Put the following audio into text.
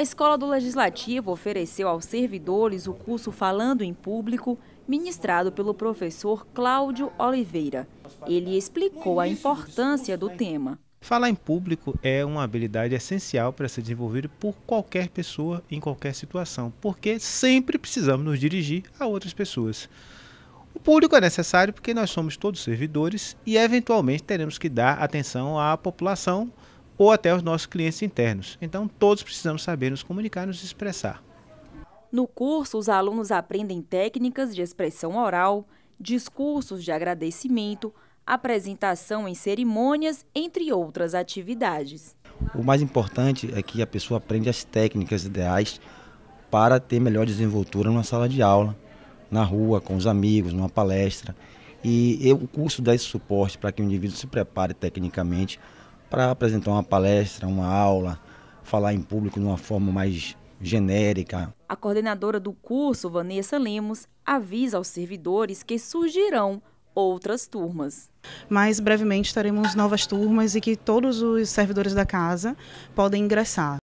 A Escola do Legislativo ofereceu aos servidores o curso Falando em Público, ministrado pelo professor Cláudio Oliveira. Ele explicou a importância do tema. Falar em público é uma habilidade essencial para ser desenvolvida por qualquer pessoa em qualquer situação, porque sempre precisamos nos dirigir a outras pessoas. O público é necessário porque nós somos todos servidores e eventualmente teremos que dar atenção à população ou até os nossos clientes internos. Então, todos precisamos saber nos comunicar e nos expressar. No curso, os alunos aprendem técnicas de expressão oral, discursos de agradecimento, apresentação em cerimônias, entre outras atividades. O mais importante é que a pessoa aprende as técnicas ideais para ter melhor desenvoltura numa sala de aula, na rua, com os amigos, numa palestra. E eu, o curso dá esse suporte para que o indivíduo se prepare tecnicamente para apresentar uma palestra, uma aula, falar em público de uma forma mais genérica. A coordenadora do curso, Vanessa Lemos, avisa aos servidores que surgirão outras turmas. Mais brevemente teremos novas turmas e que todos os servidores da casa podem ingressar.